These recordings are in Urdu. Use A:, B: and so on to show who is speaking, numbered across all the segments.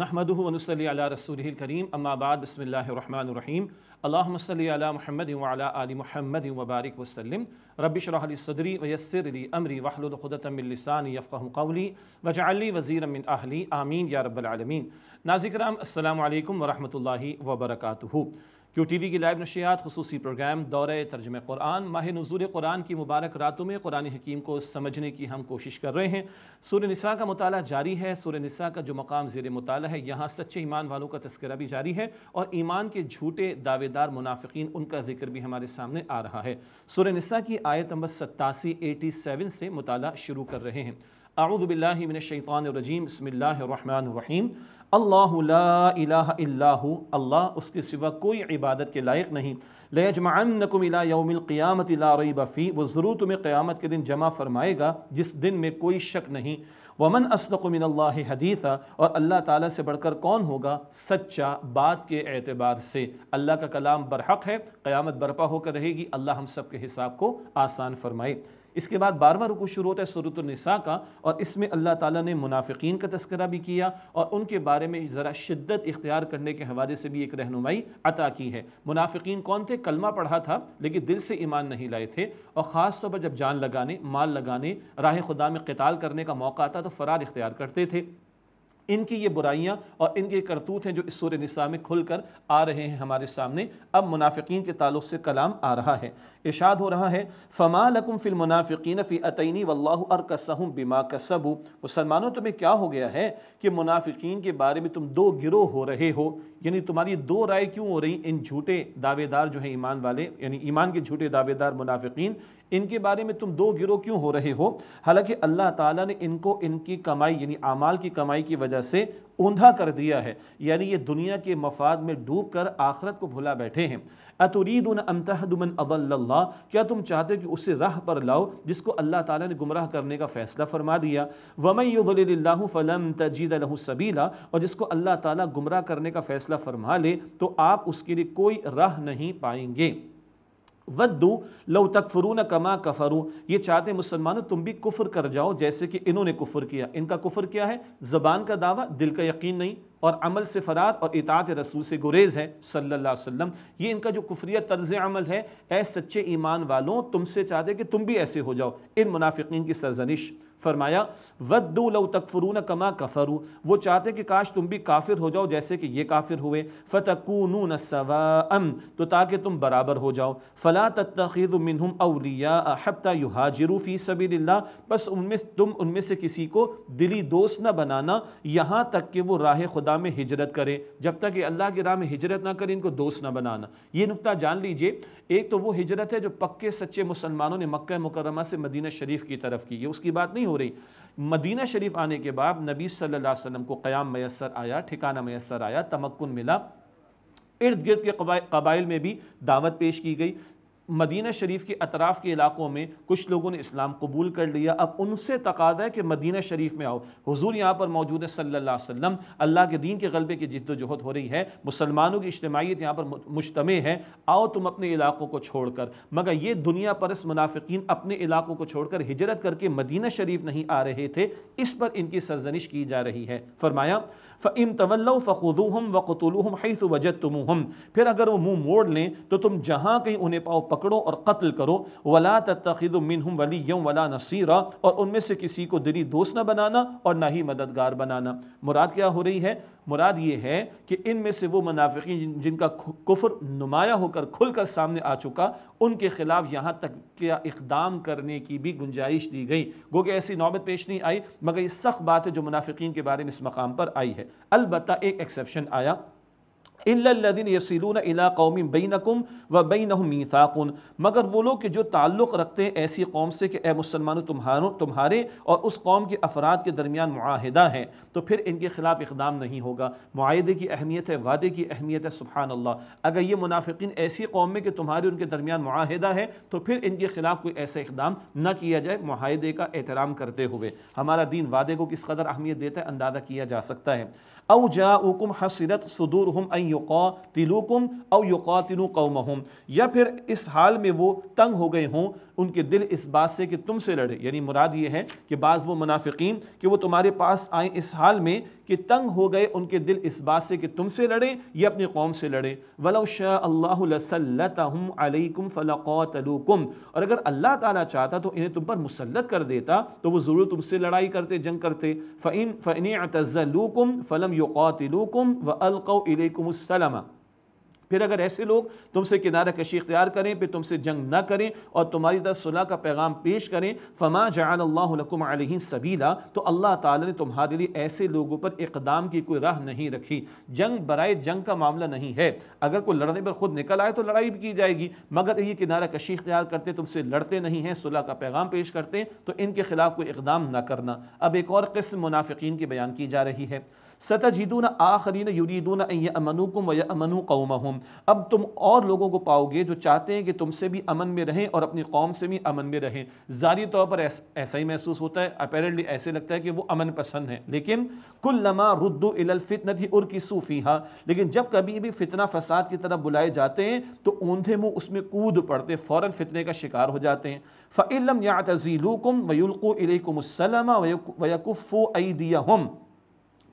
A: نحمد اللہ رسول کریم بسم اللہ علامہ علیہ محمد محمد وبارک وسلم ربش الرح الصدری وسر علی عمری وحل الحدۃم السانی یفق وجا علی وزیر آمین یا رب العالمین نازکرام السلام علیکم ورحمۃ اللہ وبرکاتہ کیو ٹی وی کی لائیو نشیات خصوصی پروگرام دورہ ترجمہ قرآن ماہ نزول قرآن کی مبارک راتوں میں قرآن حکیم کو سمجھنے کی ہم کوشش کر رہے ہیں سور نساء کا مطالعہ جاری ہے سورہ نساء کا جو مقام زیر مطالعہ ہے یہاں سچے ایمان والوں کا تذکرہ بھی جاری ہے اور ایمان کے جھوٹے دعوے دار منافقین ان کا ذکر بھی ہمارے سامنے آ رہا ہے سور نساء کی آیت نمبر ستاسی ایٹی سیون سے مطالعہ شروع کر رہے ہیں اعوذ باللہ من الشیطان الرجیم بسم اللہ الرحمن الرحیم اللہ لا الہ الا ہو اللہ اس کے سوا کوئی عبادت کے لائق نہیں يَوْمِ الْقِيَامَةِ یوم القیامت فِي وہ ضرور تمہیں قیامت کے دن جمع فرمائے گا جس دن میں کوئی شک نہیں ومن مِنَ اللَّهِ حدیثہ اور اللہ تعالیٰ سے بڑھ کر کون ہوگا سچا بات کے اعتبار سے اللہ کا کلام برحق ہے قیامت برپا ہو کر رہے گی اللہ ہم سب کے حساب کو آسان فرمائے اس کے بعد بار رکو شروع ہوتا ہے سرۃ النساء کا اور اس میں اللہ تعالیٰ نے منافقین کا تذکرہ بھی کیا اور ان کے بارے میں ذرا شدت اختیار کرنے کے حوالے سے بھی ایک رہنمائی عطا کی ہے منافقین کون تھے کلمہ پڑھا تھا لیکن دل سے ایمان نہیں لائے تھے اور خاص طور پر جب جان لگانے مال لگانے راہ خدا میں قتال کرنے کا موقع آتا تو فرار اختیار کرتے تھے ان کی یہ برائیاں اور ان کے کرتوت ہیں جو اس سور نساء میں کھل کر آ رہے ہیں ہمارے سامنے اب منافقین کے تعلق سے کلام آ رہا ہے اشاد ہو رہا ہے فما لکم فی المنافقین فی عطینی و اللہ عرق بیما مسلمانوں تمہیں کیا ہو گیا ہے کہ منافقین کے بارے میں تم دو گروہ ہو رہے ہو یعنی تمہاری دو رائے کیوں ہو رہی ان جھوٹے دعوے دار جو ہیں ایمان والے یعنی ایمان کے جھوٹے دعوے دار منافقین ان کے بارے میں تم دو گروہ کیوں ہو رہے ہو حالانکہ اللہ تعالیٰ نے ان کو ان کی کمائی یعنی اعمال کی کمائی کی وجہ سے اندھا کر دیا ہے یعنی یہ دنیا کے مفاد میں ڈوب کر آخرت کو بھلا بیٹھے ہیں اللہ کیا تم چاہتے ہو کہ اسے راہ پر لاؤ جس کو اللہ تعالیٰ نے گمراہ کرنے کا فیصلہ فرما دیا وَمَنْ يُضْلِلِ اللَّهُ فَلَمْ تَجِدَ لَهُ سَبِيلًا اور جس کو اللہ تعالیٰ گمراہ کرنے کا فیصلہ فرما لے تو آپ اس کے لیے کوئی راہ نہیں پائیں گے ودو لو تک کما کفرو یہ چاہتے ہیں مسلمانوں تم بھی کفر کر جاؤ جیسے کہ انہوں نے کفر کیا ان کا کفر کیا ہے زبان کا دعویٰ دل کا یقین نہیں اور عمل سے فرار اور اطاعت رسول سے گریز ہے صلی اللہ علیہ وسلم یہ ان کا جو کفریہ طرز عمل ہے اے سچے ایمان والوں تم سے چاہتے کہ تم بھی ایسے ہو جاؤ ان منافقین کی سرزنش فرمایا ود لو تکفرون کما کا وہ چاہتے کہ کاش تم بھی کافر ہو جاؤ جیسے کہ یہ کافر ہوئے تو تاکہ تم برابر ہو جاؤ ان میں تم ان میں سے کسی کو دلی دوست نہ بنانا یہاں تک کہ وہ راہ خدا میں ہجرت کرے جب تک کہ اللہ کی راہ میں ہجرت نہ کرے ان کو دوست نہ بنانا یہ نکتہ جان لیجئے ایک تو وہ ہجرت ہے جو پکے سچے مسلمانوں نے مکہ مکرمہ سے مدینہ شریف کی طرف کی یہ اس کی بات نہیں نہیں ہو رہی مدینہ شریف آنے کے بعد نبی صلی اللہ علیہ وسلم کو قیام میسر آیا ٹھکانہ میسر آیا تمکن ملا ارد گرد کے قبائل میں بھی دعوت پیش کی گئی مدینہ شریف کے اطراف کے علاقوں میں کچھ لوگوں نے اسلام قبول کر لیا اب ان سے تقاضا ہے کہ مدینہ شریف میں آؤ حضور یہاں پر موجود ہے صلی اللہ علیہ وسلم اللہ کے دین کے غلبے کی جد و جہد ہو رہی ہے مسلمانوں کی اجتماعیت یہاں پر مجتمع ہے آؤ تم اپنے علاقوں کو چھوڑ کر مگر یہ دنیا پرس منافقین اپنے علاقوں کو چھوڑ کر ہجرت کر کے مدینہ شریف نہیں آ رہے تھے اس پر ان کی سرزنش کی جا رہی ہے فرمایا فم طول فقوۃ الحم وجتم پھر اگر وہ منہ موڑ لیں تو تم جہاں کہیں انہیں پاؤ پکڑو اور قتل کرو ولا تتخذ منهم ولی ولا نصیرا اور ان میں سے کسی کو دلی دوست نہ بنانا اور نہ ہی مددگار بنانا مراد کیا ہو رہی ہے مراد یہ ہے کہ ان میں سے وہ منافقین جن کا کفر نمایاں ہو کر کھل کر سامنے آ چکا ان کے خلاف یہاں تک کیا اقدام کرنے کی بھی گنجائش دی گئی گو کہ ایسی نوبت پیش نہیں آئی مگر یہ سخت بات ہے جو منافقین کے بارے میں اس مقام پر آئی ہے البتہ ایک ایکسیپشن آیا الدین یسیلون الا قومی بینکم و بینہم میثاقن مگر وہ لوگ کہ جو تعلق رکھتے ہیں ایسی قوم سے کہ اے مسلمانوں تمہاروں تمہارے اور اس قوم کے افراد کے درمیان معاہدہ ہیں تو پھر ان کے خلاف اقدام نہیں ہوگا معاہدے کی اہمیت ہے وعدے کی اہمیت ہے سبحان اللہ اگر یہ منافقین ایسی قوم میں کہ تمہارے ان کے درمیان معاہدہ ہے تو پھر ان کے خلاف کوئی ایسا اقدام نہ کیا جائے معاہدے کا احترام کرتے ہوئے ہمارا دین وعدے کو کس قدر اہمیت دیتا ہے اندازہ کیا جا سکتا ہے او جا او کم ان یقاتلوکم ہم او یوقو تلو قوم یا پھر اس حال میں وہ تنگ ہو گئے ہوں ان کے دل اس بات سے کہ تم سے لڑے یعنی مراد یہ ہے کہ بعض وہ منافقین کہ وہ تمہارے پاس آئیں اس حال میں کہ تنگ ہو گئے ان کے دل اس بات سے کہ تم سے لڑیں یا اپنی قوم سے لڑیں شَاءَ اللَّهُ لَسَلَّتَهُمْ عَلَيْكُمْ الکم اور اگر اللہ تعالیٰ چاہتا تو انہیں تم پر مسلط کر دیتا تو وہ ضرور تم سے لڑائی کرتے جنگ کرتے فعین فنِقز الّم فلم یو قوۃ العم پھر اگر ایسے لوگ تم سے کنارہ کشی اختیار کریں پھر تم سے جنگ نہ کریں اور تمہاری طرح صلاح کا پیغام پیش کریں فما جعل اللہ علیہ سبیلا تو اللہ تعالی نے تمہارے لیے ایسے لوگوں پر اقدام کی کوئی راہ نہیں رکھی جنگ برائے جنگ کا معاملہ نہیں ہے اگر کوئی لڑنے پر خود نکل آئے تو لڑائی بھی کی جائے گی مگر یہ کنارہ کشی اختیار کرتے تم سے لڑتے نہیں ہیں صلاح کا پیغام پیش کرتے تو ان کے خلاف کوئی اقدام نہ کرنا اب ایک اور قسم منافقین کی بیان کی جا رہی ہے ستجدون آخرین یریدون ان یامنوکم و یامنو قومہم اب تم اور لوگوں کو پاؤ گے جو چاہتے ہیں کہ تم سے بھی امن میں رہیں اور اپنی قوم سے بھی امن میں رہیں ظاہری طور پر ایسا ہی محسوس ہوتا ہے اپیرنٹلی ایسے لگتا ہے کہ وہ امن پسند ہیں لیکن کل لما ردو الافت ہی ارکی فیھا لیکن جب کبھی بھی فتنہ فساد کی طرف بلائے جاتے ہیں تو اونھے منہ اس میں کود پڑتے فوراً فتنے کا شکار ہو جاتے ہیں فعلم یا تزیلو کم ویلقو الی کم السلمہ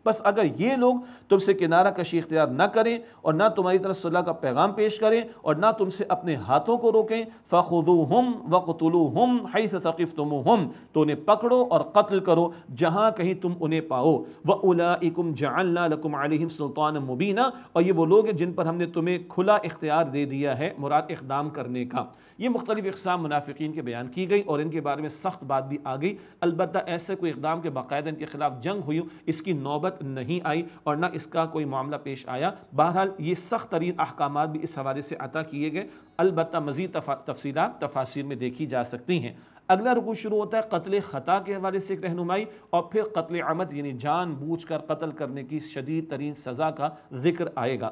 A: بس اگر یہ لوگ تم سے کنارہ کشی اختیار نہ کریں اور نہ تمہاری طرف صلی اللہ کا پیغام پیش کریں اور نہ تم سے اپنے ہاتھوں کو روکیں فَخُذُوهُمْ وَقْتُلُوهُمْ حَيْثَ ثَقِفْتُمُوهُمْ تو انہیں پکڑو اور قتل کرو جہاں کہیں تم انہیں پاؤ وَأُولَائِكُمْ جَعَلْنَا لَكُمْ عَلَيْهِمْ سُلْطَانًا مُبِينًا اور یہ وہ لوگ ہیں جن پر ہم نے تمہیں کھلا اختیار دے دیا ہے مراد اقدام کرنے کا یہ مختلف اقسام منافقین کے بیان کی گئی اور ان کے بارے میں سخت بات بھی آ گئی البتہ ایسے کوئی اقدام کے باقاعدہ ان کے خلاف جنگ ہوئی اس کی نوبت نہیں آئی اور نہ اس اس کا کوئی معاملہ پیش آیا بہرحال یہ سخت ترین احکامات بھی اس حوالے سے عطا کیے گئے البتہ مزید تفصیلات تفاصیر میں دیکھی جا سکتی ہیں اگلا رکو شروع ہوتا ہے قتل خطا کے حوالے سے ایک رہنمائی اور پھر قتل عمد یعنی جان بوجھ کر قتل کرنے کی شدید ترین سزا کا ذکر آئے گا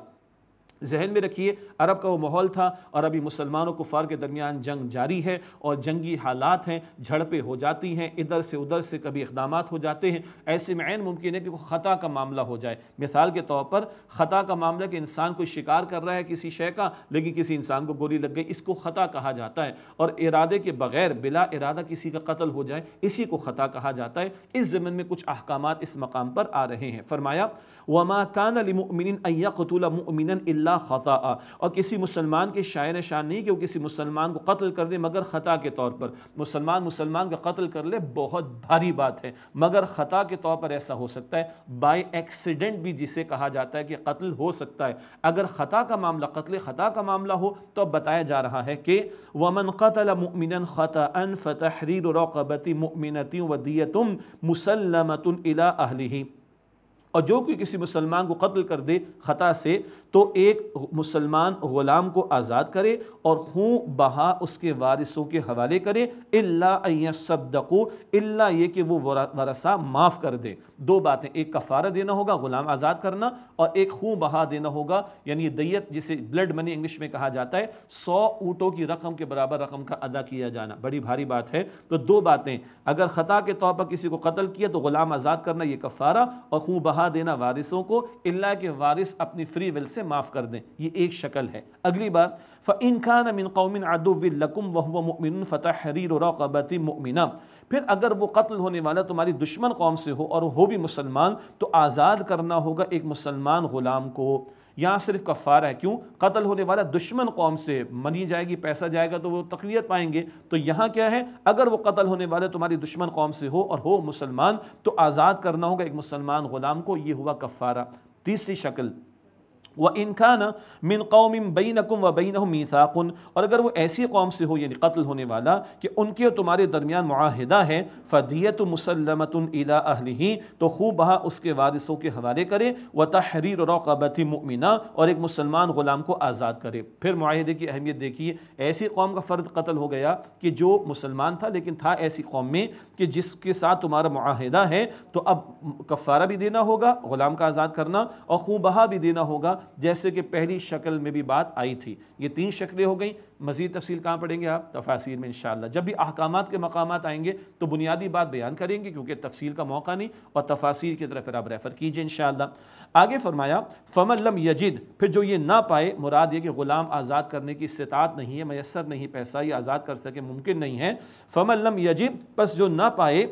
A: ذہن میں رکھیے عرب کا وہ ماحول تھا اور ابھی مسلمان و کفار کے درمیان جنگ جاری ہے اور جنگی حالات ہیں جھڑپیں ہو جاتی ہیں ادھر سے ادھر سے کبھی اقدامات ہو جاتے ہیں ایسے میں عین ممکن ہے کہ خطا کا معاملہ ہو جائے مثال کے طور پر خطا کا معاملہ کہ انسان کو شکار کر رہا ہے کسی شے کا لیکن کسی انسان کو گولی لگ گئی اس کو خطا کہا جاتا ہے اور ارادے کے بغیر بلا ارادہ کسی کا قتل ہو جائے اسی کو خطا کہا جاتا ہے اس زمن میں کچھ احکامات اس مقام پر آ رہے ہیں فرمایا وما کان علی مُؤْمِنًا اللہ خطا اور کسی مسلمان کے شاعر شان نہیں کہ وہ کسی مسلمان کو قتل کر دے مگر خطا کے طور پر مسلمان مسلمان کا قتل کر لے بہت بھاری بات ہے مگر خطا کے طور پر ایسا ہو سکتا ہے بائی ایکسیڈنٹ بھی جسے کہا جاتا ہے کہ قتل ہو سکتا ہے اگر خطا کا معاملہ قتل خطا کا معاملہ ہو تو اب بتایا جا رہا ہے کہ ومن قتل مؤمنا خطا فتحرير رقبه مؤمنه وديه مسلمه الى اهله اور جو کوئی کسی مسلمان کو قتل کر دے خطا سے تو ایک مسلمان غلام کو آزاد کرے اور خون بہا اس کے وارثوں کے حوالے کرے اللہ صدقو اللہ یہ کہ وہ ورثہ معاف کر دے دو باتیں ایک کفارہ دینا ہوگا غلام آزاد کرنا اور ایک خون بہا دینا ہوگا یعنی دیت جسے بلڈ منی انگلش میں کہا جاتا ہے سو اونٹوں کی رقم کے برابر رقم کا ادا کیا جانا بڑی بھاری بات ہے تو دو باتیں اگر خطا کے طور پر کسی کو قتل کیا تو غلام آزاد کرنا یہ کفارہ اور خون بہا دینا وارثوں کو اللہ کے وارث اپنی فری ویل سے معاف کر دیں یہ ایک شکل ہے اگلی بات فَإِنْ كَانَ مِنْ قَوْمٍ عَدُوِّ لَكُمْ وَهُوَ مُؤْمِنٌ فَتَحْرِيرُ رَقَبَتِ مُؤْمِنًا پھر اگر وہ قتل ہونے والا تمہاری دشمن قوم سے ہو اور ہو بھی مسلمان تو آزاد کرنا ہوگا ایک مسلمان غلام کو یہاں صرف کفارہ ہے کیوں قتل ہونے والا دشمن قوم سے منی جائے گی پیسہ جائے گا تو وہ تقویت پائیں گے تو یہاں کیا ہے اگر وہ قتل ہونے والے تمہاری دشمن قوم سے ہو اور ہو مسلمان تو آزاد کرنا ہوگا ایک مسلمان غلام کو یہ ہوا کفارہ تیسری شکل وہ انخان من قوم بین و بین امساکن اور اگر وہ ایسی قوم سے ہو یعنی قتل ہونے والا کہ ان کے اور تمہارے درمیان معاہدہ ہے فدیت مسلمت الا اہل ہی تو خوب بہا اس کے وارثوں کے حوالے کرے و تحریر روقعبت مؤمنہ اور ایک مسلمان غلام کو آزاد کرے پھر معاہدے کی اہمیت دیکھیے ایسی قوم کا فرد قتل ہو گیا کہ جو مسلمان تھا لیکن تھا ایسی قوم میں کہ جس کے ساتھ تمہارا معاہدہ ہے تو اب کفارہ بھی دینا ہوگا غلام کا آزاد کرنا اور خوب بہا بھی دینا ہوگا جیسے کہ پہلی شکل میں بھی بات آئی تھی یہ تین شکلیں ہو گئیں مزید تفصیل کہاں پڑھیں گے آپ تفاصیر میں انشاءاللہ جب بھی احکامات کے مقامات آئیں گے تو بنیادی بات بیان کریں گے کیونکہ تفصیل کا موقع نہیں اور تفاصیر کی طرف پھر آپ ریفر کیجئے انشاءاللہ آگے فرمایا فمن لم یجد پھر جو یہ نہ پائے مراد یہ کہ غلام آزاد کرنے کی استطاعت نہیں ہے میسر نہیں پیسہ یہ آزاد کر سکے ممکن نہیں ہے فمن لم یجد پس جو نہ پائے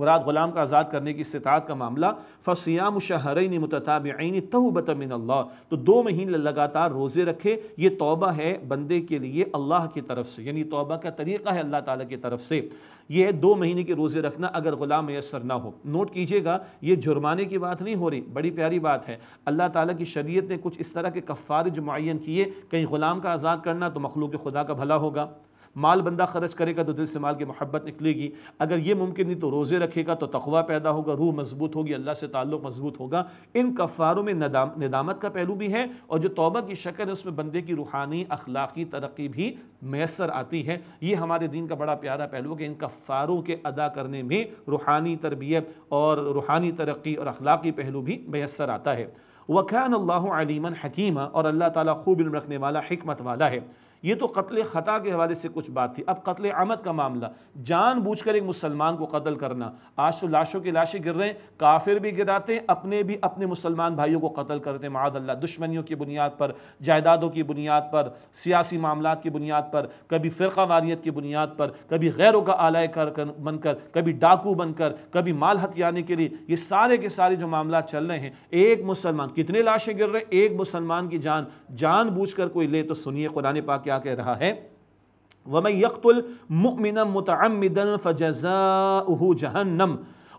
A: مراد غلام کا آزاد کرنے کی استطاعت کا معاملہ فسیا شہرین متتابعین توبت من اللہ تو دو مہینے لگاتار روزے رکھے یہ توبہ ہے بندے کے لیے اللہ کی طرف سے یعنی توبہ کا طریقہ ہے اللہ تعالیٰ کی طرف سے یہ ہے دو مہینے کے روزے رکھنا اگر غلام میسر نہ ہو نوٹ کیجئے گا یہ جرمانے کی بات نہیں ہو رہی بڑی پیاری بات ہے اللہ تعالیٰ کی شریعت نے کچھ اس طرح کے کفارج معین کیے کہیں غلام کا آزاد کرنا تو مخلوق خدا کا بھلا ہوگا مال بندہ خرچ کرے گا تو دل سے مال کی محبت نکلے گی اگر یہ ممکن نہیں تو روزے رکھے گا تو تقوی پیدا ہوگا روح مضبوط ہوگی اللہ سے تعلق مضبوط ہوگا ان کفاروں میں ندامت کا پہلو بھی ہے اور جو توبہ کی شکل ہے اس میں بندے کی روحانی اخلاقی ترقی بھی میسر آتی ہے یہ ہمارے دین کا بڑا پیارا پہلو کہ ان کفاروں کے ادا کرنے میں روحانی تربیت اور روحانی ترقی اور اخلاقی پہلو بھی میسر آتا ہے وَكَانَ اللہ عَلِيمًا حکیمہ اور اللہ تعالیٰ خوب علم رکھنے والا حکمت والا ہے یہ تو قتل خطا کے حوالے سے کچھ بات تھی اب قتل عمد کا معاملہ جان بوجھ کر ایک مسلمان کو قتل کرنا آج تو لاشوں کی لاشیں گر رہے ہیں کافر بھی گراتے ہیں اپنے بھی اپنے مسلمان بھائیوں کو قتل کرتے ہیں معاذ اللہ دشمنیوں کی بنیاد پر جائیدادوں کی بنیاد پر سیاسی معاملات کی بنیاد پر کبھی فرقہ واریت کی بنیاد پر کبھی غیروں کا آلائے بن کر کبھی ڈاکو بن کر کبھی مال ہتھیانے کے لیے یہ سارے کے سارے جو معاملات چل رہے ہیں ایک مسلمان کتنے لاشیں گر رہے ہیں ایک مسلمان کی جان جان بوجھ کر کوئی لے تو سنیے قرآن پاک کیا کہہ رہا ہے وَمَنْ يَقْتُلْ مُؤْمِنًا مُتَعَمِّدًا فَجَزَاؤُهُ جَهَنَّمْ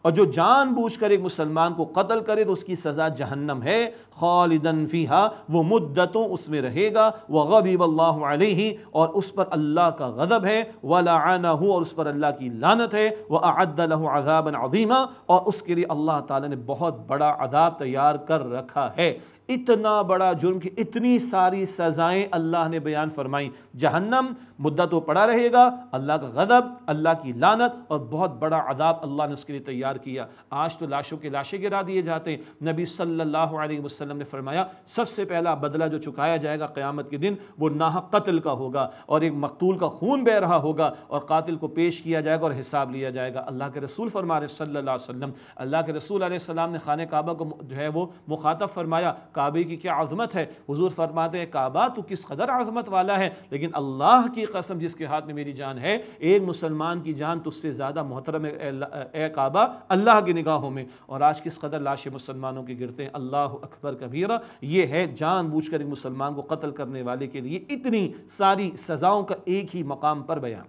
A: اور جو جان بوجھ کر ایک مسلمان کو قتل کرے تو اس کی سزا جہنم ہے خالدن فیہا وہ مدتوں اس میں رہے گا وَغَضِبَ اللہ عَلَيْهِ اور اس پر اللہ کا غضب ہے وَلَعَانَهُ اور اس پر اللہ کی لانت ہے وَأَعَدَّ لَهُ عَذَابًا عَظِيمًا اور اس کے لئے اللہ تعالی نے بہت بڑا عذاب تیار کر رکھا ہے اتنا بڑا جرم اتنی ساری سزائیں اللہ نے بیان فرمائیں جہنم مدہ تو پڑا رہے گا اللہ کا غضب اللہ کی لانت اور بہت بڑا عذاب اللہ نے اس کے لیے تیار کیا آج تو لاشوں کے لاشیں گرا دیے جاتے ہیں نبی صلی اللہ علیہ وسلم نے فرمایا سب سے پہلا بدلہ جو چکایا جائے گا قیامت کے دن وہ ناح قتل کا ہوگا اور ایک مقتول کا خون بہ رہا ہوگا اور قاتل کو پیش کیا جائے گا اور حساب لیا جائے گا اللہ کے رسول فرمائے صلی اللہ علیہ وسلم اللہ کے رسول علیہ السلام نے خانہ کعبہ کو جو ہے وہ مخاطب فرمایا کعبے کی کیا عظمت ہے حضور فرماتے ہیں کعبہ تو کس قدر عظمت والا ہے لیکن اللہ کی قسم جس کے ہاتھ میں میری جان ہے ایک مسلمان کی جان تو اس سے زیادہ محترم اے کعبہ اللہ کی نگاہوں میں اور آج کس قدر لاش مسلمانوں کے گرتے ہیں اللہ اکبر کبیرہ یہ ہے جان بوجھ کر ایک مسلمان کو قتل کرنے والے کے لیے اتنی ساری سزاؤں کا ایک ہی مقام پر بیان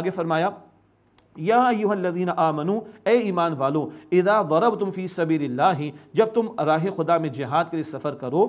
A: آگے فرمایا یا ایوہ الذین آمنو اے ایمان والو اذا ضربتم فی سبیل اللہ جب تم راہ خدا میں جہاد کے لیے سفر کرو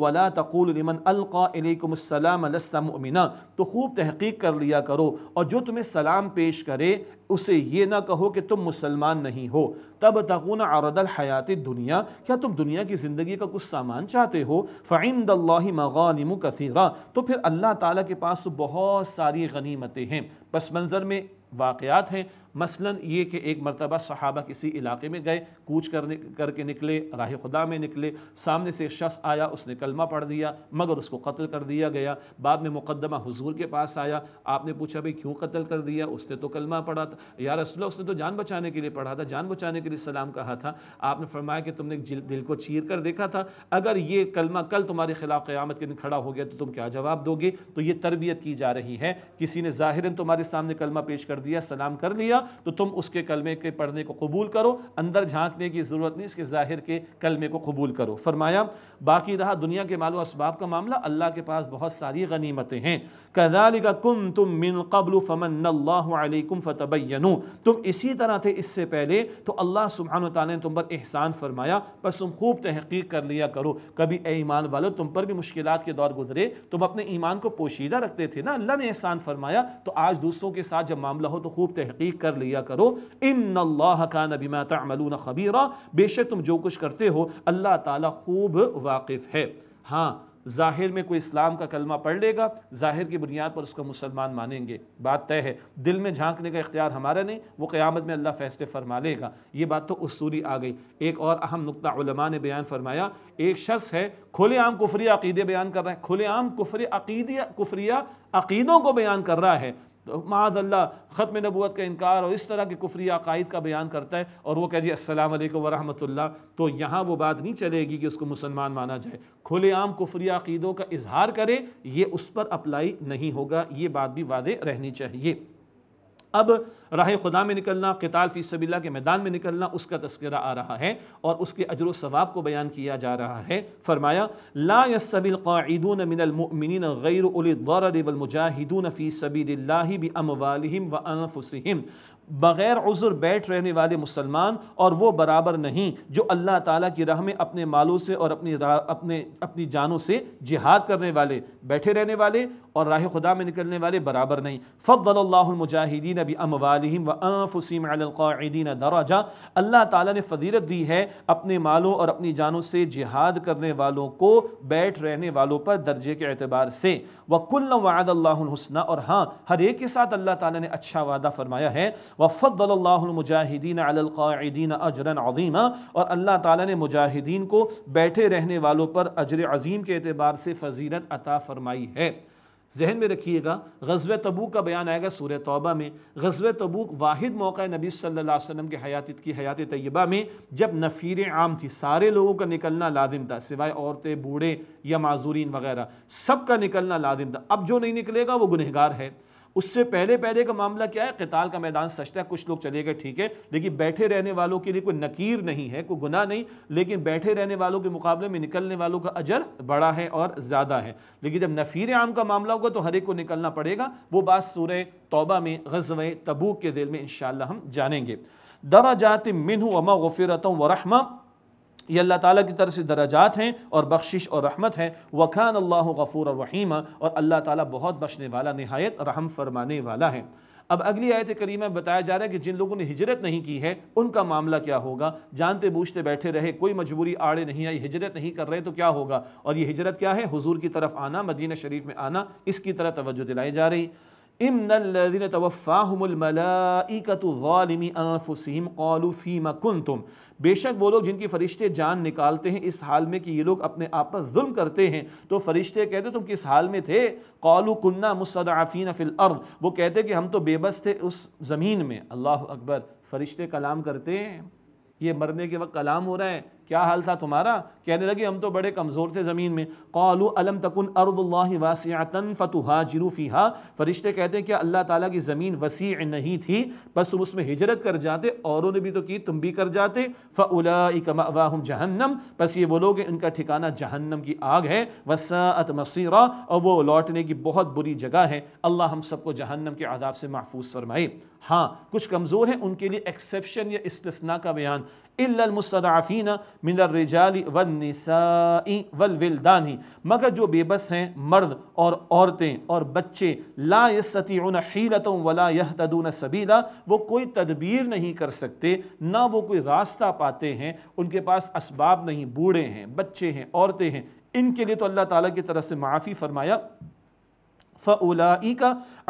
A: ولا تقول لمن القا الیکم السلام لست مؤمنا تو خوب تحقیق کر لیا کرو اور جو تمہیں سلام پیش کرے اسے یہ نہ کہو کہ تم مسلمان نہیں ہو تب تکن عرد الحیات دنیا کیا تم دنیا کی زندگی کا کچھ سامان چاہتے ہو فعند اللہ مغانم کثیرہ تو پھر اللہ تعالیٰ کے پاس بہت ساری غنیمتیں ہیں پس منظر میں واقعات ہیں مثلا یہ کہ ایک مرتبہ صحابہ کسی علاقے میں گئے کوچ کرنے کر کے نکلے راہ خدا میں نکلے سامنے سے ایک شخص آیا اس نے کلمہ پڑھ دیا مگر اس کو قتل کر دیا گیا بعد میں مقدمہ حضور کے پاس آیا آپ نے پوچھا بھائی کیوں قتل کر دیا اس نے تو کلمہ پڑھا تھا یا رسول اللہ اس نے تو جان بچانے کے لیے پڑھا تھا جان بچانے کے لیے سلام کہا تھا آپ نے فرمایا کہ تم نے دل کو چیر کر دیکھا تھا اگر یہ کلمہ کل تمہارے خلاف قیامت کے دن کھڑا ہو گیا تو تم کیا جواب دو گے تو یہ تربیت کی جا رہی ہے کسی نے ظاہراً تمہارے سامنے کلمہ پیش کر دیا سلام کر لیا تو تم اس کے کلمے کے پڑھنے کو قبول کرو اندر جھانکنے کی ضرورت نہیں اس کے ظاہر کے کلمے کو قبول کرو فرمایا باقی رہا دنیا کے مال و اسباب کا معاملہ اللہ کے پاس بہت ساری غنیمتیں ہیں كَذَلِكَ كُنْتُم مِّن قَبْلُ فَمَنَّ اللَّهُ عَلَيْكُمْ فتبینو تم اسی طرح تھے اس سے پہلے تو اللہ سبحانہ وتعالی نے تم پر احسان فرمایا پس تم خوب تحقیق کر لیا کرو کبھی اے ایمان والو تم پر بھی مشکلات کے دور گزرے تم اپنے ایمان کو پوشیدہ رکھتے تھے نا اللہ نے احسان فرمایا تو آج دوسروں کے ساتھ جب معاملہ ہو تو خوب تحقیق کر کر لیا کرو ان اللہ کا بما تعملون خبیرہ بے شک تم جو کچھ کرتے ہو اللہ تعالیٰ خوب واقف ہے ہاں ظاہر میں کوئی اسلام کا کلمہ پڑھ لے گا ظاہر کی بنیاد پر اس کو مسلمان مانیں گے بات طے ہے دل میں جھانکنے کا اختیار ہمارا نہیں وہ قیامت میں اللہ فیصلے فرما لے گا یہ بات تو اصولی آ گئی ایک اور اہم نقطہ علماء نے بیان فرمایا ایک شخص ہے کھلے عام کفری عقیدے بیان کر رہا ہے کھلے عام کفری عقیدے کفریہ عقیدوں کو بیان کر رہا ہے معاذ اللہ ختم نبوت کا انکار اور اس طرح کے کفری عقائد کا بیان کرتا ہے اور وہ کہہ جی السلام علیکم ورحمۃ اللہ تو یہاں وہ بات نہیں چلے گی کہ اس کو مسلمان مانا جائے کھلے عام کفری عقیدوں کا اظہار کرے یہ اس پر اپلائی نہیں ہوگا یہ بات بھی واضح رہنی چاہیے اب راہ خدا میں نکلنا قتال فی سبیل اللہ کے میدان میں نکلنا اس کا تذکرہ آ رہا ہے اور اس کے اجر و ثواب کو بیان کیا جا رہا ہے فرمایا لا يستوي القاعدون من المؤمنین غیر اولي الضرر والمجاهدون فی سبیل اللہ باموالهم وانفسهم بغیر عذر بیٹھ رہنے والے مسلمان اور وہ برابر نہیں جو اللہ تعالیٰ کی راہ میں اپنے مالوں سے اور اپنی اپنی جانوں سے جہاد کرنے والے بیٹھے رہنے والے اور راہ خدا میں نکلنے والے برابر نہیں فضل اللہ المجاہدین نبی اموالم وسیم القاعدین دراجہ اللہ تعالیٰ نے فضیرت دی ہے اپنے مالوں اور اپنی جانوں سے جہاد کرنے والوں کو بیٹھ رہنے والوں پر درجے کے اعتبار سے وہ وعد اللہ الحسنہ اور ہاں ہر ایک کے ساتھ اللہ تعالیٰ نے اچھا وعدہ فرمایا ہے وفد اللہ المجاہدین علی القاعدین اجرا عظیم اور اللہ تعالیٰ نے مجاہدین کو بیٹھے رہنے والوں پر اجر عظیم کے اعتبار سے فضیلت عطا فرمائی ہے ذہن میں رکھیے گا غزو تبو کا بیان آئے گا سورہ توبہ میں غزو تبوک واحد موقع نبی صلی اللہ علیہ وسلم کے حیات کی حیات طیبہ میں جب نفیر عام تھی سارے لوگوں کا نکلنا لازم تھا سوائے عورتیں بوڑھے یا معذورین وغیرہ سب کا نکلنا لازم تھا اب جو نہیں نکلے گا وہ گنہگار ہے اس سے پہلے پہلے کا معاملہ کیا ہے قتال کا میدان سچتا ہے کچھ لوگ چلے گئے ٹھیک ہے لیکن بیٹھے رہنے والوں کے لیے کوئی نکیر نہیں ہے کوئی گناہ نہیں لیکن بیٹھے رہنے والوں کے مقابلے میں نکلنے والوں کا اجر بڑا ہے اور زیادہ ہے لیکن جب نفیر عام کا معاملہ ہوگا تو ہر ایک کو نکلنا پڑے گا وہ بات سورہ توبہ میں غزوہ تبوک کے دل میں انشاءاللہ ہم جانیں گے درجات منہ من اماں غفرتوں و رحمہ یہ اللہ تعالیٰ کی طرف سے درجات ہیں اور بخشش اور رحمت ہے وہ اللہ غفور اور اور اللہ تعالیٰ بہت بخشنے والا نہایت رحم فرمانے والا ہے اب اگلی آیت کریمہ بتایا جا رہا ہے کہ جن لوگوں نے ہجرت نہیں کی ہے ان کا معاملہ کیا ہوگا جانتے بوجھتے بیٹھے رہے کوئی مجبوری آڑے نہیں آئی ہجرت نہیں کر رہے تو کیا ہوگا اور یہ ہجرت کیا ہے حضور کی طرف آنا مدینہ شریف میں آنا اس کی طرح توجہ دلائی جا رہی بے شک وہ لوگ جن کی فرشتے جان نکالتے ہیں اس حال میں کہ یہ لوگ اپنے آپ پر ظلم کرتے ہیں تو فرشتے کہتے تم کس حال میں تھے مستضعفین فی الارض وہ کہتے کہ ہم تو بے بس تھے اس زمین میں اللہ اکبر فرشتے کلام کرتے ہیں یہ مرنے کے وقت کلام ہو رہا ہے کیا حال تھا تمہارا کہنے لگے ہم تو بڑے کمزور تھے زمین میں قالو علم تکن اللہ فرشتے کہتے ہیں کہ اللہ تعالیٰ کی زمین وسیع نہیں تھی بس تم اس میں ہجرت کر جاتے اوروں نے بھی تو کی تم بھی کر جاتے جہنم بس یہ وہ لوگ ہیں ان کا ٹھکانہ جہنم کی آگ ہے وساعت مصیرہ اور وہ لوٹنے کی بہت بری جگہ ہے اللہ ہم سب کو جہنم کے عذاب سے محفوظ فرمائے ہاں کچھ کمزور ہیں ان کے لیے ایکسیپشن یا استثناء کا بیان الا المستضعفین من الرجال والنساء والولدان مگر جو بے بس ہیں مرد اور عورتیں اور بچے لا یستطیعون حیلۃ ولا یهتدون سبیلا وہ کوئی تدبیر نہیں کر سکتے نہ وہ کوئی راستہ پاتے ہیں ان کے پاس اسباب نہیں بوڑھے ہیں بچے ہیں عورتیں ہیں ان کے لیے تو اللہ تعالیٰ کی طرف سے معافی فرمایا فَأُولَئِكَ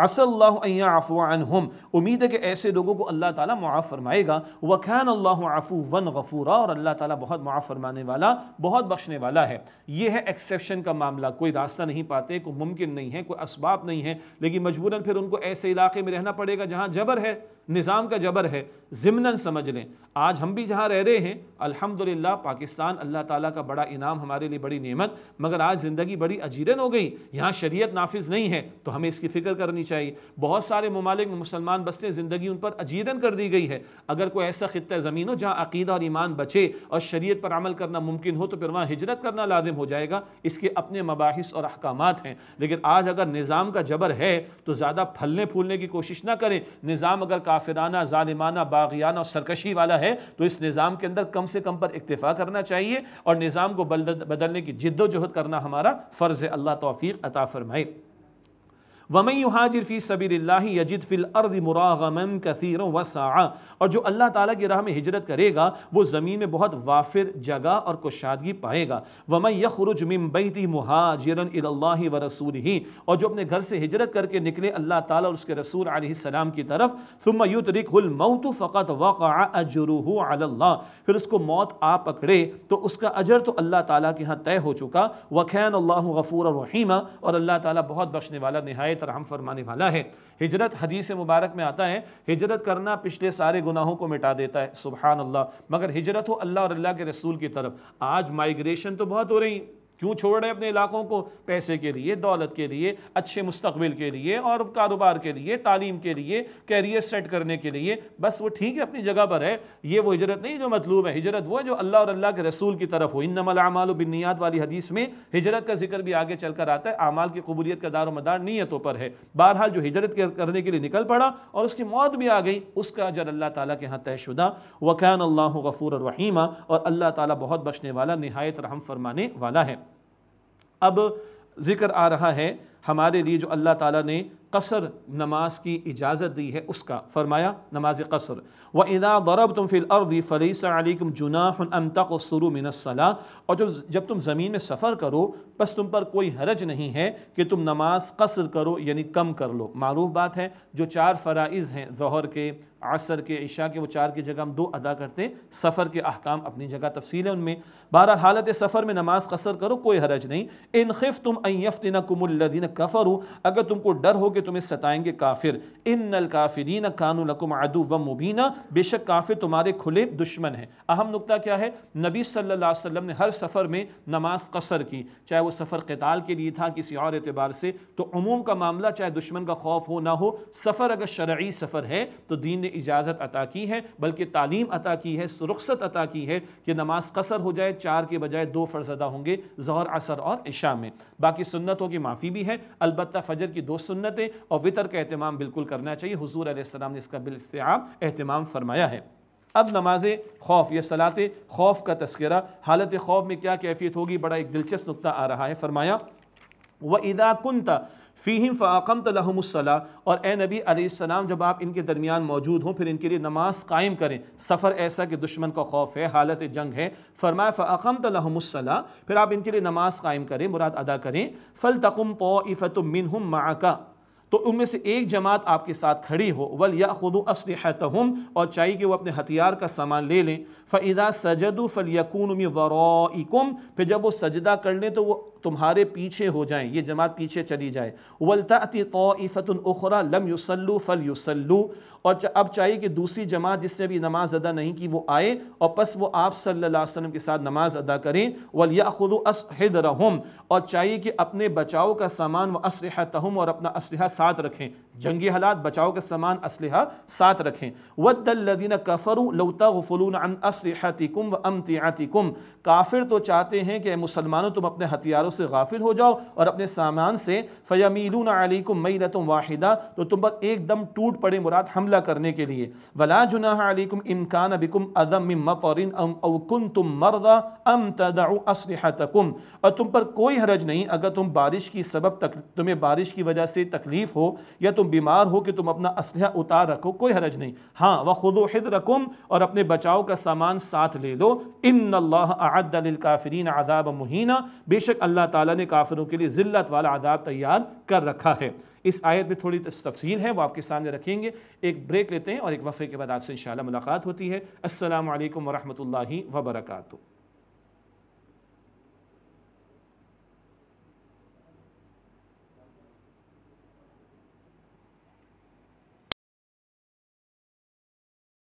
A: اصل اللہ عں عنہم امید ہے کہ ایسے لوگوں کو اللہ تعالیٰ معاف فرمائے گا وکان اللہ عفو ون غفورا اور اللہ تعالیٰ بہت معاف فرمانے والا بہت بخشنے والا ہے یہ ہے ایکسیپشن کا معاملہ کوئی راستہ نہیں پاتے کوئی ممکن نہیں ہے کوئی اسباب نہیں ہے لیکن مجبوراً پھر ان کو ایسے علاقے میں رہنا پڑے گا جہاں جبر ہے نظام کا جبر ہے ضمناً سمجھ لیں آج ہم بھی جہاں رہ رہے ہیں الحمدللہ پاکستان اللہ تعالیٰ کا بڑا انعام ہمارے لیے بڑی نعمت مگر آج زندگی بڑی اجیرن ہو گئی یہاں شریعت نافذ نہیں ہے تو ہمیں اس کی فکر کرنی چاہیے چاہیے بہت سارے ممالک میں مسلمان بستے زندگی ان پر اجیدن کر دی گئی ہے اگر کوئی ایسا خطہ زمین ہو جہاں عقیدہ اور ایمان بچے اور شریعت پر عمل کرنا ممکن ہو تو پھر وہاں ہجرت کرنا لازم ہو جائے گا اس کے اپنے مباحث اور احکامات ہیں لیکن آج اگر نظام کا جبر ہے تو زیادہ پھلنے پھولنے کی کوشش نہ کریں نظام اگر کافرانہ ظالمانہ باغیانہ اور سرکشی والا ہے تو اس نظام کے اندر کم سے کم پر اکتفا کرنا چاہیے اور نظام کو بدلنے کی جد و جہد کرنا ہمارا فرض ہے اللہ توفیق عطا فرمائے ومئی حاجر فی صبیر اللّہ یجد فل ارد مراغمن کثیر وسا اور جو اللہ تعالیٰ کی راہ میں ہجرت کرے گا وہ زمین میں بہت وافر جگہ اور کشادگی پائے گا ومئی یقر و جم بید محاجر اد اللہ اور جو اپنے گھر سے ہجرت کر کے نکلے اللہ تعالیٰ اور اس کے رسول علیہ السلام کی طرف ہل مئ تو فقط و جرح اللہ پھر اس کو موت آ پکڑے تو اس کا اجر تو اللہ تعالیٰ کے ہاں طے ہو چکا و خین اللہ غفور اور اللہ تعالیٰ بہت بخشنے والا نہایت رحم فرمانے والا ہے ہجرت حدیث مبارک میں آتا ہے ہجرت کرنا پچھلے سارے گناہوں کو مٹا دیتا ہے سبحان اللہ مگر ہجرت ہو اللہ اور اللہ کے رسول کی طرف آج مائیگریشن تو بہت ہو رہی ہیں کیوں چھوڑ رہے اپنے علاقوں کو پیسے کے لیے دولت کے لیے اچھے مستقبل کے لیے اور کاروبار کے لیے تعلیم کے لیے کیریئر سیٹ کرنے کے لیے بس وہ ٹھیک ہے اپنی جگہ پر ہے یہ وہ ہجرت نہیں جو مطلوب ہے ہجرت وہ ہے جو اللہ اور اللہ کے رسول کی طرف ہو انما الاعمال بالنیات و بنیاد والی حدیث میں ہجرت کا ذکر بھی آگے چل کر آتا ہے اعمال کی قبولیت کا دار و مدار نیتوں پر ہے بہرحال جو ہجرت کرنے کے لیے نکل پڑا اور اس کی موت بھی آ گئی اس کا اجر اللہ تعالیٰ کے ہاں طے شدہ وقان اللہ غفور الرحیمہ اور اللہ تعالیٰ بہت بخشنے والا نہایت رحم فرمانے والا ہے اب ذکر آ رہا ہے ہمارے لیے جو اللہ تعالیٰ نے قصر نماز کی اجازت دی ہے اس کا فرمایا نماز قصر وَإِذَا ضَرَبْتُمْ فِي الْأَرْضِ فَلَيْسَ عَلَيْكُمْ جُنَاحٌ أَمْ تَقُصُرُوا مِنَ الصَّلَاةِ اور جب جب تم زمین میں سفر کرو پس تم پر کوئی حرج نہیں ہے کہ تم نماز قصر کرو یعنی کم کر لو معروف بات ہے جو چار فرائض ہیں ظہر کے عصر کے عشاء کے وہ چار کی جگہ ہم دو ادا کرتے ہیں سفر کے احکام اپنی جگہ تفصیل ہے ان میں بہرحال حالت سفر میں نماز قصر کرو کوئی حرج نہیں انخف تم عیفت نہ کم اگر تم کو ڈر ہو کہ کہ تمہیں ستائیں گے کافر ان الکافرین کانو لکم عدو و مبینہ بے شک کافر تمہارے کھلے دشمن ہیں اہم نکتہ کیا ہے نبی صلی اللہ علیہ وسلم نے ہر سفر میں نماز قصر کی چاہے وہ سفر قتال کے لیے تھا کسی اور اعتبار سے تو عموم کا معاملہ چاہے دشمن کا خوف ہو نہ ہو سفر اگر شرعی سفر ہے تو دین نے اجازت عطا کی ہے بلکہ تعلیم عطا کی ہے رخصت عطا کی ہے کہ نماز قصر ہو جائے چار کے بجائے دو فرض ادا ہوں گے ظہر عصر اور عشاء میں باقی سنتوں کی معافی بھی ہے البتہ فجر کی دو سنتیں اور وطر کا اہتمام بالکل کرنا چاہیے حضور علیہ السلام نے اس کا بالاستعاب اہتمام فرمایا ہے اب نماز خوف یہ صلاح خوف کا تذکرہ حالت خوف میں کیا کیفیت ہوگی بڑا ایک دلچسپ نقطہ آ رہا ہے فرمایا وَإِذَا كُنْتَ فِيهِمْ فَأَقَمْتَ لَهُمُ الصَّلَاةَ اور اے نبی علیہ السلام جب آپ ان کے درمیان موجود ہوں پھر ان کے لیے نماز قائم کریں سفر ایسا کہ دشمن کا خوف ہے حالت جنگ ہے فرمایا فَأَقَمْتَ لَهُمُ الصَّلَاةَ پھر آپ ان کے لیے نماز قائم کریں مراد ادا کریں فَلْتَقُمْ طَائِفَةٌ مِّنْهُمْ مَعَكَ تو ان میں سے ایک جماعت آپ کے ساتھ کھڑی ہو یا خود اور چاہیے کہ وہ اپنے ہتھیار کا سامان لے لیں فا سجدو فلیم ورکم پھر جب وہ سجدہ کر لیں تو وہ تمہارے پیچھے ہو جائیں یہ جماعت پیچھے چلی جائے ولطاطی قوفت الخرا لم یوسلو فل یوسلو اور اب چاہیے کہ دوسری جماعت جس نے بھی نماز ادا نہیں کی وہ آئے اور پس وہ آپ صلی اللہ علیہ وسلم کے ساتھ نماز ادا کریں ولاخو اسد رحم اور چاہیے کہ اپنے بچاؤ کا سامان و اسلحہ تہم اور اپنا اسلحہ ساتھ رکھیں جنگی حالات بچاؤ کا سامان اسلحہ ساتھ رکھیں ود تلدین کفر فلون اسلحت کم و امتیاتی کم کافر تو چاہتے ہیں کہ اے مسلمانوں تم اپنے ہتھیاروں سے غافل ہو جاؤ اور اپنے سامان سے فیمیلون علیکم میلۃ واحدہ تو تم پر ایک دم ٹوٹ پڑے مراد حملہ کرنے کے لیے ولا جناح علیکم امکان بکم اذم من مطر او کنتم مرضى ام تدعوا اسلحتکم اور تم پر کوئی حرج نہیں اگر تم بارش کی سبب تک تمہیں بارش کی وجہ سے تکلیف ہو یا تم بیمار ہو کہ تم اپنا اسلحہ اتار رکھو کوئی حرج نہیں ہاں وَخُذُوا حِذْرَكُمْ اور اپنے بچاؤ کا سامان ساتھ لے لو ان اللہ اعد للکافرین عذاب مہینہ بے شک اللہ اللہ تعالیٰ نے کافروں کے لیے ذلت والا عذاب تیار کر رکھا ہے اس آیت میں تھوڑی تفصیل ہے وہ آپ کے سامنے رکھیں گے ایک بریک لیتے ہیں اور ایک وفے کے بعد آپ سے انشاءاللہ ملاقات ہوتی ہے السلام علیکم ورحمۃ اللہ وبرکاتہ